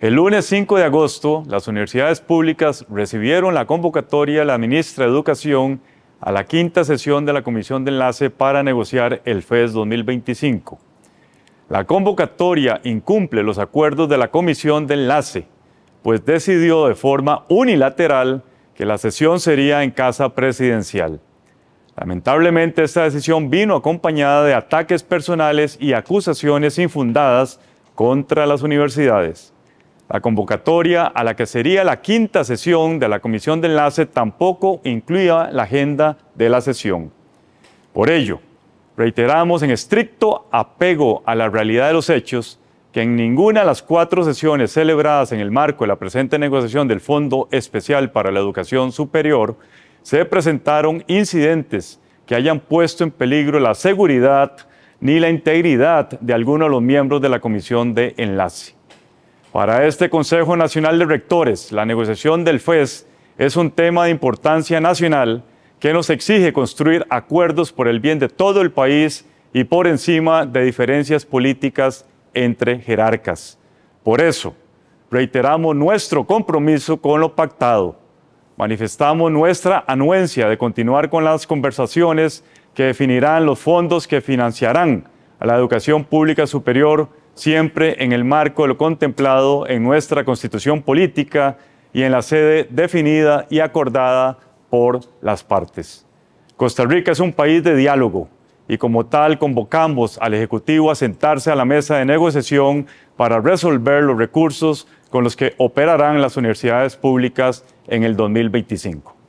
El lunes 5 de agosto, las universidades públicas recibieron la convocatoria de la ministra de Educación a la quinta sesión de la Comisión de Enlace para negociar el FES 2025. La convocatoria incumple los acuerdos de la Comisión de Enlace, pues decidió de forma unilateral que la sesión sería en casa presidencial. Lamentablemente esta decisión vino acompañada de ataques personales y acusaciones infundadas contra las universidades. La convocatoria a la que sería la quinta sesión de la Comisión de Enlace tampoco incluía la agenda de la sesión. Por ello, reiteramos en estricto apego a la realidad de los hechos que en ninguna de las cuatro sesiones celebradas en el marco de la presente negociación del Fondo Especial para la Educación Superior se presentaron incidentes que hayan puesto en peligro la seguridad ni la integridad de alguno de los miembros de la Comisión de Enlace. Para este Consejo Nacional de Rectores, la negociación del FES es un tema de importancia nacional que nos exige construir acuerdos por el bien de todo el país y por encima de diferencias políticas entre jerarcas. Por eso, reiteramos nuestro compromiso con lo pactado. Manifestamos nuestra anuencia de continuar con las conversaciones que definirán los fondos que financiarán a la educación pública superior siempre en el marco de lo contemplado en nuestra constitución política y en la sede definida y acordada por las partes. Costa Rica es un país de diálogo y como tal convocamos al Ejecutivo a sentarse a la mesa de negociación para resolver los recursos con los que operarán las universidades públicas en el 2025.